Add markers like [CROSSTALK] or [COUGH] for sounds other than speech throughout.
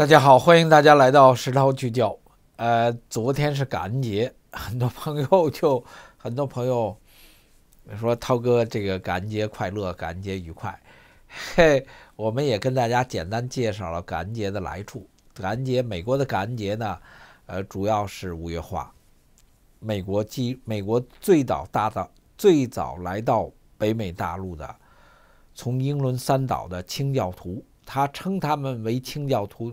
大家好，欢迎大家来到石涛聚焦。呃，昨天是感恩节，[LAUGHS] 很多朋友就很多朋友说：“涛哥，这个感恩节快乐，感恩节愉快。”嘿，我们也跟大家简单介绍了感恩节的来处。感恩节，美国的感恩节呢，呃，主要是五月花。美国基，美国最早到最早来到北美大陆的，从英伦三岛的清教徒，他称他们为清教徒。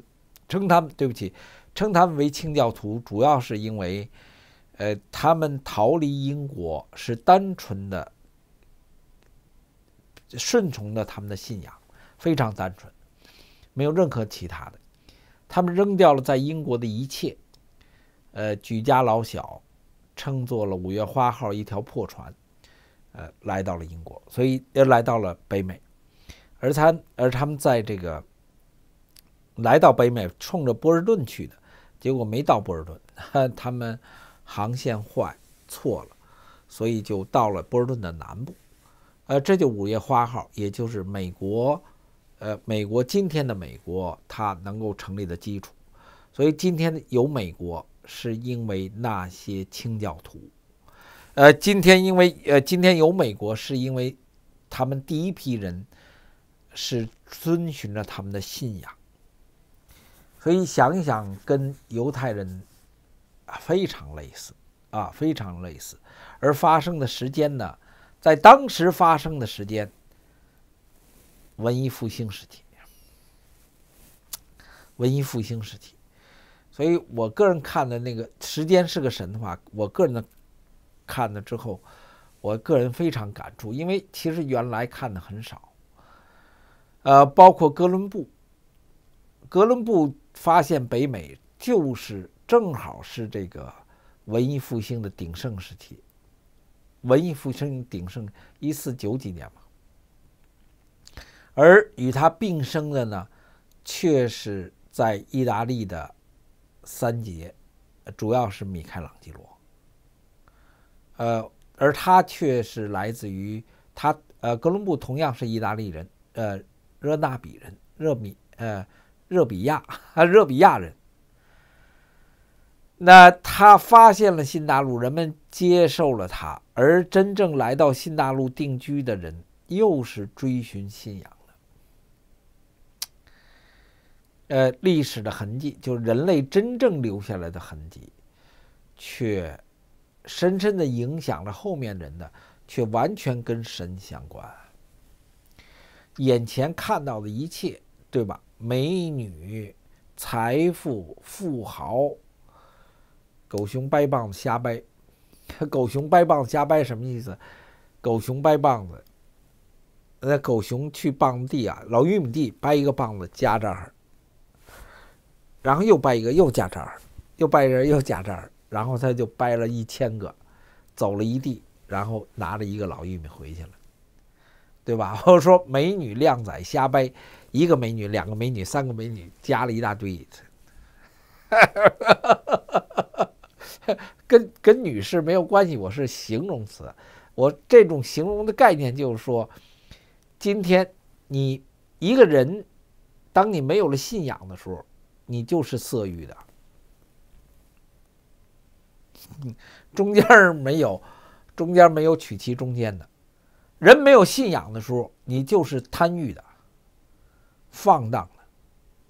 称他们对不起，称他们为清教徒，主要是因为，呃，他们逃离英国是单纯的，顺从的他们的信仰，非常单纯，没有任何其他的。他们扔掉了在英国的一切，呃，举家老小，乘坐了五月花号一条破船，呃，来到了英国，所以又来到了北美。而他，而他们在这个。来到北美，冲着波士顿去的，结果没到波士顿，[LAUGHS] 他们航线坏错了，所以就到了波士顿的南部。呃，这就《五月花号》，也就是美国，呃，美国今天的美国，它能够成立的基础。所以今天有美国，是因为那些清教徒。呃，今天因为，呃，今天有美国，是因为他们第一批人是遵循着他们的信仰。可以想一想，跟犹太人非常类似啊非常类似，而发生的时间呢，在当时发生的时间，文艺复兴时期。文艺复兴时期，所以我个人看的那个时间是个神的话，我个人的看了之后，我个人非常感触，因为其实原来看的很少，呃，包括哥伦布。哥伦布发现北美，就是正好是这个文艺复兴的鼎盛时期。文艺复兴鼎盛，一四九几年嘛。而与他并生的呢，却是在意大利的三杰，主要是米开朗基罗。呃，而他却是来自于他呃，哥伦布同样是意大利人，呃，热那比人，热米呃。热比亚啊，[LAUGHS] 热比亚人。那他发现了新大陆，人们接受了他，而真正来到新大陆定居的人，又是追寻信仰的。呃，历史的痕迹，就是人类真正留下来的痕迹，却深深的影响了后面人的，却完全跟神相关。眼前看到的一切，对吧？美女、财富、富豪。狗熊掰棒子瞎掰，[LAUGHS] 狗熊掰棒子瞎掰什么意思？狗熊掰棒子，那狗熊去棒子地啊，老玉米地掰一个棒子夹这儿，然后又掰一个又夹这儿，又掰一个又夹这儿，然后他就掰了一千个，走了一地，然后拿着一个老玉米回去了，对吧？[LAUGHS] 我说美女、靓仔瞎掰。一个美女，两个美女，三个美女，加了一大堆，[LAUGHS] 跟跟女士没有关系。我是形容词，我这种形容的概念就是说，今天你一个人，当你没有了信仰的时候，你就是色欲的，[LAUGHS] 中间没有，中间没有取其中间的人，没有信仰的时候，你就是贪欲的。放荡的，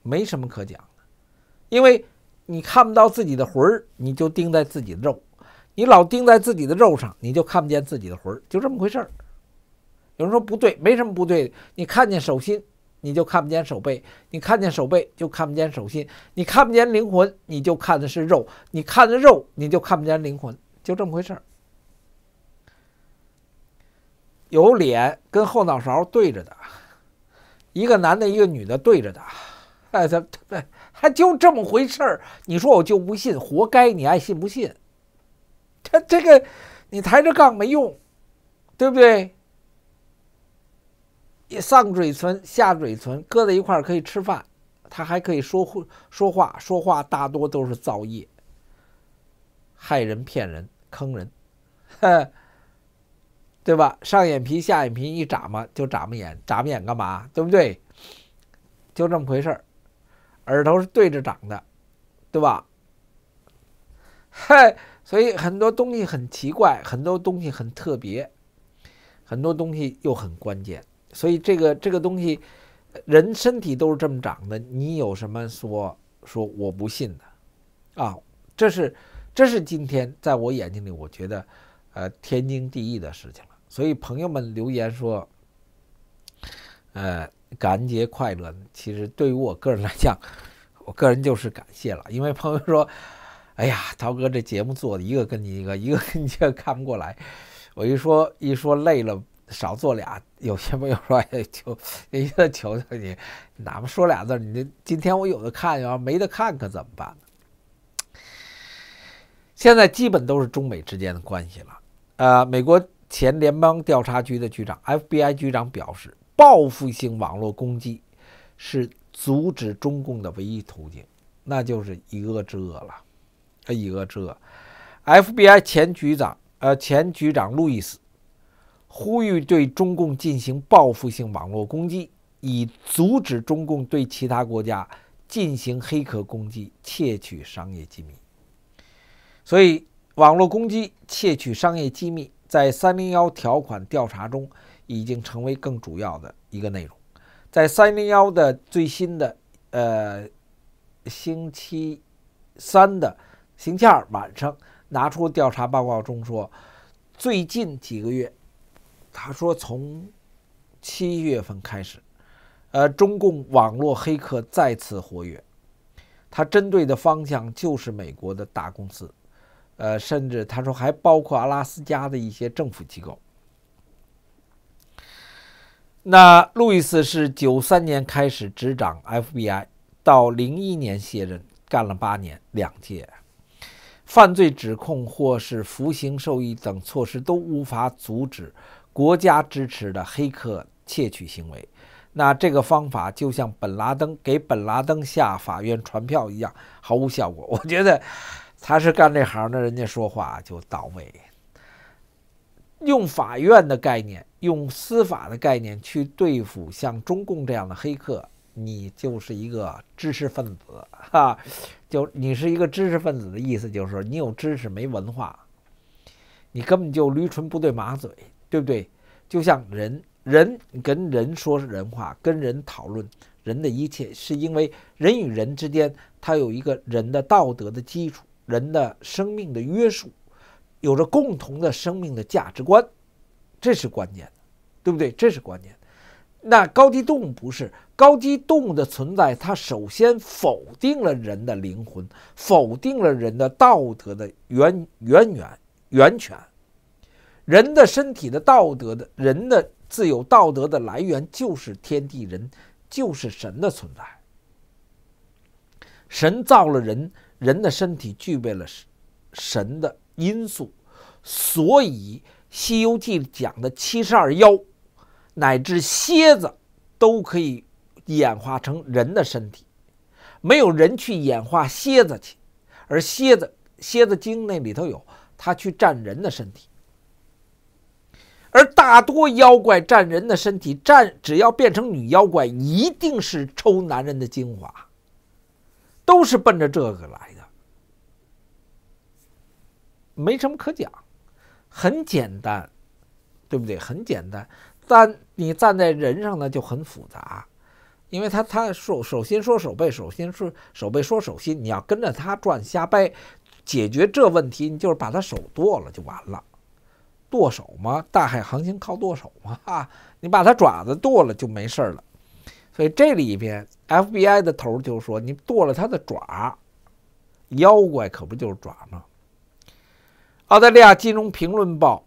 没什么可讲的，因为你看不到自己的魂儿，你就盯在自己的肉，你老盯在自己的肉上，你就看不见自己的魂儿，就这么回事儿。有人说不对，没什么不对，你看见手心，你就看不见手背，你看见手背就看不见手心，你看不见灵魂，你就看的是肉，你看着肉，你就看不见灵魂，就这么回事儿。有脸跟后脑勺对着的。一个男的，一个女的对着打，哎，他他对？还就这么回事儿？你说我就不信，活该！你爱信不信。他这个，你抬着杠没用，对不对？上嘴唇、下嘴唇搁在一块儿可以吃饭，他还可以说说话，说话大多都是造业，害人、骗人、坑人，哼。[LAUGHS] 对吧？上眼皮、下眼皮一眨巴就眨巴眼，眨巴眼干嘛？对不对？就这么回事儿。耳朵是对着长的，对吧？嗨，[LAUGHS] 所以很多东西很奇怪，很多东西很特别，很多东西又很关键。所以这个这个东西，人身体都是这么长的。你有什么说说我不信的？啊，这是这是今天在我眼睛里，我觉得，呃，天经地义的事情了。所以朋友们留言说：“呃，感恩节快乐。”其实对于我个人来讲，[LAUGHS] 我个人就是感谢了，因为朋友说：“哎呀，涛哥这节目做的一个跟你一个，一个跟你一 [LAUGHS] 个看不过来。”我一说一说累了，少做俩。有些朋友说：“哎，求，人 [LAUGHS] 家求求你，哪怕说俩字，你今天我有的看啊，没得看可怎么办呢？”现在基本都是中美之间的关系了，呃，美国。前联邦调查局的局长 FBI 局长表示：“报复性网络攻击是阻止中共的唯一途径，那就是以恶制恶了。”“以恶制恶。”FBI 前局长呃前局长路易斯呼吁对中共进行报复性网络攻击，以阻止中共对其他国家进行黑客攻击、窃取商业机密。所以，网络攻击窃取商业机密。在三零幺条款调查中，已经成为更主要的一个内容。在三零幺的最新的呃星期三的星期二晚上，拿出调查报告中说，最近几个月，他说从七月份开始，呃中共网络黑客再次活跃，他针对的方向就是美国的大公司。呃，甚至他说还包括阿拉斯加的一些政府机构。那路易斯是九三年开始执掌 FBI，到零一年卸任，干了八年两届。犯罪指控或是服刑受益等措施都无法阻止国家支持的黑客窃取行为。那这个方法就像本拉登给本拉登下法院传票一样，毫无效果。我觉得。他是干这行的，人家说话就到位。用法院的概念，用司法的概念去对付像中共这样的黑客，你就是一个知识分子 [LAUGHS] 哈。就你是一个知识分子的意思，就是你有知识没文化，你根本就驴唇不对马嘴，对不对？就像人，人跟人说人话，跟人讨论人的一切，是因为人与人之间他有一个人的道德的基础。人的生命的约束，有着共同的生命的价值观，这是关键，对不对？这是关键。那高级动物不是高级动物的存在，它首先否定了人的灵魂，否定了人的道德的源源源源泉。人的身体的道德的，人的自有道德的来源就是天地人，就是神的存在。神造了人。人的身体具备了神的因素，所以《西游记》讲的七十二妖乃至蝎子都可以演化成人的身体。没有人去演化蝎子去，而蝎子、蝎子精那里头有它去占人的身体。而大多妖怪占人的身体，占只要变成女妖怪，一定是抽男人的精华。都是奔着这个来的，没什么可讲，很简单，对不对？很简单，但你站在人上呢就很复杂，因为他他手首先说手背，首先是手背说手心，你要跟着他转瞎掰，解决这问题，你就是把他手剁了就完了，剁手吗？大海航行靠剁手吗？啊，你把他爪子剁了就没事了。所以这里边，FBI 的头就说：“你剁了他的爪，妖怪可不就是爪吗？”澳大利亚金融评论报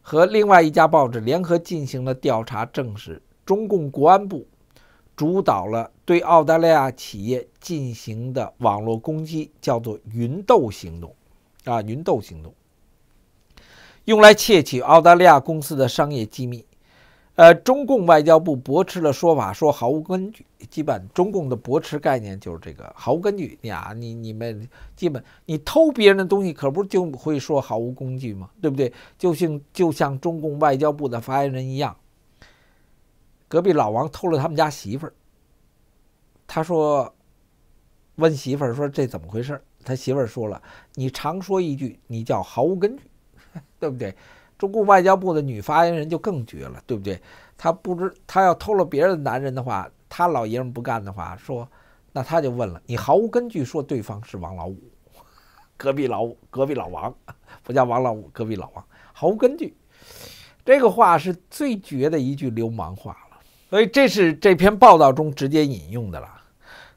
和另外一家报纸联合进行了调查，证实中共国安部主导了对澳大利亚企业进行的网络攻击，叫做“云豆行动”，啊，“云豆行动”用来窃取澳大利亚公司的商业机密。呃，中共外交部驳斥了说法，说毫无根据。基本中共的驳斥概念就是这个毫无根据。你啊，你你们基本你偷别人的东西，可不就会说毫无根据吗？对不对？就像就像中共外交部的发言人一样，隔壁老王偷了他们家媳妇儿，他说问媳妇儿说这怎么回事？他媳妇儿说了，你常说一句，你叫毫无根据，对不对？中共外交部的女发言人就更绝了，对不对？她不知她要偷了别人的男人的话，她老爷们不干的话，说那她就问了，你毫无根据说对方是王老五，[LAUGHS] 隔壁老五隔壁老王，不叫王老五，隔壁老王，毫无根据。这个话是最绝的一句流氓话了。所以这是这篇报道中直接引用的了。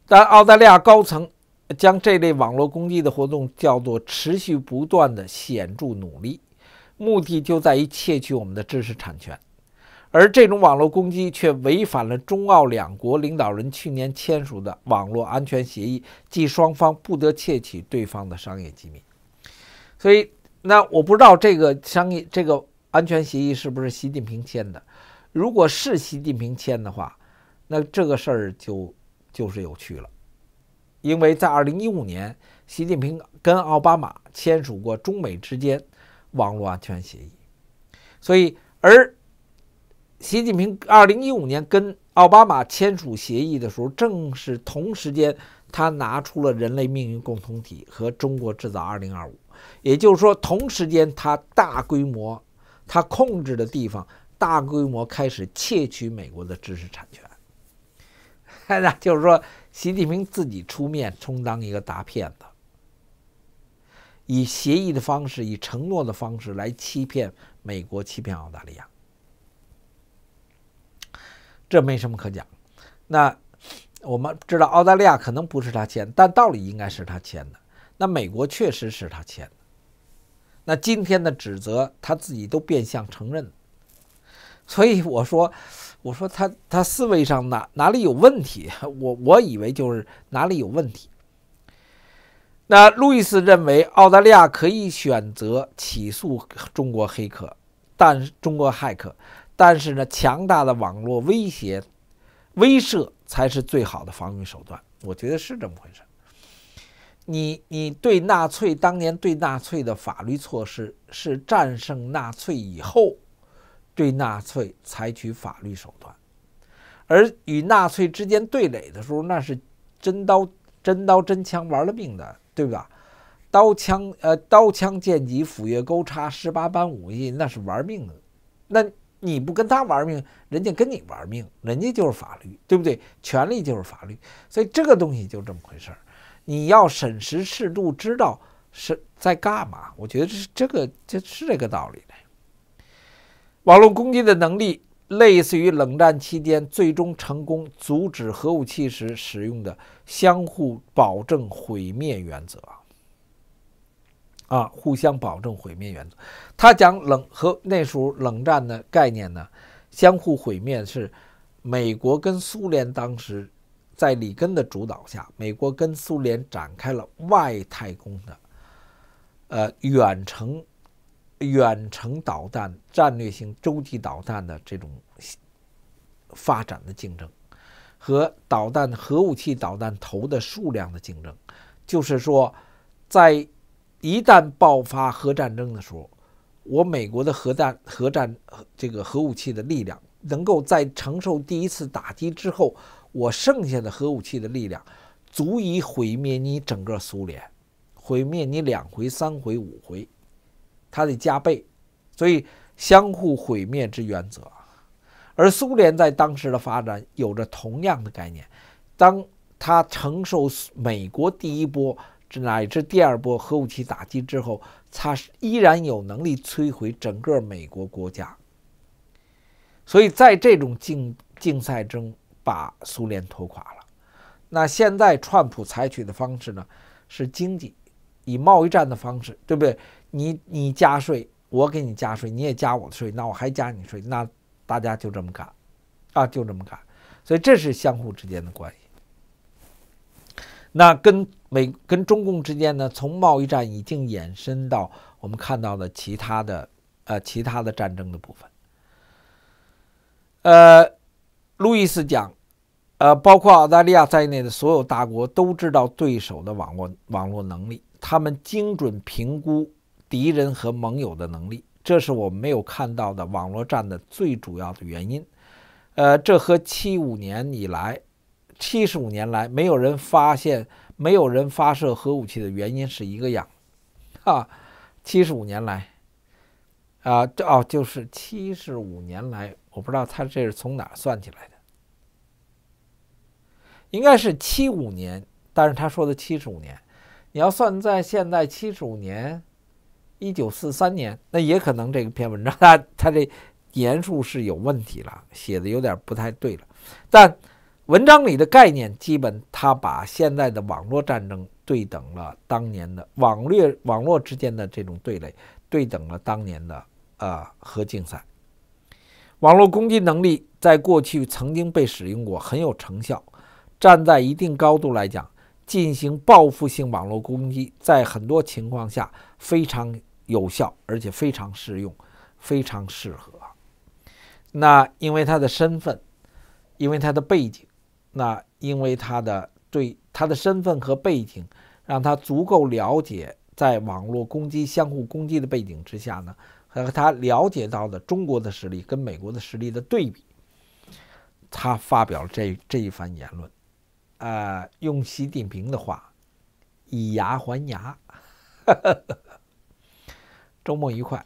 但澳大利亚高层将这类网络攻击的活动叫做持续不断的显著努力。目的就在于窃取我们的知识产权，而这种网络攻击却违反了中澳两国领导人去年签署的网络安全协议，即双方不得窃取对方的商业机密。所以，那我不知道这个商业这个安全协议是不是习近平签的。如果是习近平签的话，那这个事儿就就是有趣了，因为在二零一五年，习近平跟奥巴马签署过中美之间。网络安全协议，所以而习近平二零一五年跟奥巴马签署协议的时候，正是同时间他拿出了人类命运共同体和中国制造二零二五，也就是说同时间他大规模他控制的地方大规模开始窃取美国的知识产权，[LAUGHS] 那就是说习近平自己出面充当一个大骗子。以协议的方式，以承诺的方式来欺骗美国，欺骗澳大利亚，这没什么可讲。那我们知道，澳大利亚可能不是他签，但道理应该是他签的。那美国确实是他签的。那今天的指责，他自己都变相承认。所以我说，我说他他思维上哪哪里有问题？我我以为就是哪里有问题。那路易斯认为，澳大利亚可以选择起诉中国黑客，但中国骇客，但是呢，强大的网络威胁、威慑才是最好的防御手段。我觉得是这么回事。你你对纳粹当年对纳粹的法律措施，是战胜纳粹以后对纳粹采取法律手段，而与纳粹之间对垒的时候，那是真刀真刀真枪玩了命的。对吧？刀枪呃，刀枪剑戟斧钺钩叉，十八般武艺，那是玩命的。那你不跟他玩命，人家跟你玩命，人家就是法律，对不对？权力就是法律，所以这个东西就这么回事儿。你要审时适度，知道是在干嘛。我觉得是这个，就是这个道理的。网络攻击的能力。类似于冷战期间最终成功阻止核武器时使用的相互保证毁灭原则啊，互相保证毁灭原则。他讲冷和那时候冷战的概念呢，相互毁灭是美国跟苏联当时在里根的主导下，美国跟苏联展开了外太空的呃远程。远程导弹、战略性洲际导弹的这种发展的竞争，和导弹核武器导弹头的数量的竞争，就是说，在一旦爆发核战争的时候，我美国的核弹、核战这个核武器的力量，能够在承受第一次打击之后，我剩下的核武器的力量足以毁灭你整个苏联，毁灭你两回、三回、五回。它得加倍，所以相互毁灭之原则。而苏联在当时的发展有着同样的概念：当它承受美国第一波乃至第二波核武器打击之后，它依然有能力摧毁整个美国国家。所以在这种竞竞赛中，把苏联拖垮了。那现在川普采取的方式呢？是经济，以贸易战的方式，对不对？你你加税，我给你加税，你也加我的税，那我还加你税，那大家就这么干，啊，就这么干，所以这是相互之间的关系。那跟美跟中共之间呢，从贸易战已经延伸到我们看到的其他的呃其他的战争的部分。呃，路易斯讲，呃，包括澳大利亚在内的所有大国都知道对手的网络网络能力，他们精准评估。敌人和盟友的能力，这是我们没有看到的网络战的最主要的原因。呃，这和七五年以来、七十五年来没有人发现、没有人发射核武器的原因是一个样。啊，七十五年来，啊，这哦，就是七十五年来，我不知道他这是从哪算起来的，应该是七五年，但是他说的七十五年，你要算在现在七十五年。一九四三年，那也可能这篇文章 [LAUGHS] 它它这年数是有问题了，写的有点不太对了。但文章里的概念基本，他把现在的网络战争对等了当年的网络网络之间的这种对垒，对等了当年的呃核竞赛。网络攻击能力在过去曾经被使用过，很有成效。站在一定高度来讲，进行报复性网络攻击，在很多情况下非常。有效，而且非常适用，非常适合。那因为他的身份，因为他的背景，那因为他的对他的身份和背景，让他足够了解，在网络攻击、相互攻击的背景之下呢，和他了解到的中国的实力跟美国的实力的对比，他发表了这这一番言论。啊，用习近平的话，以牙还牙。周末愉快。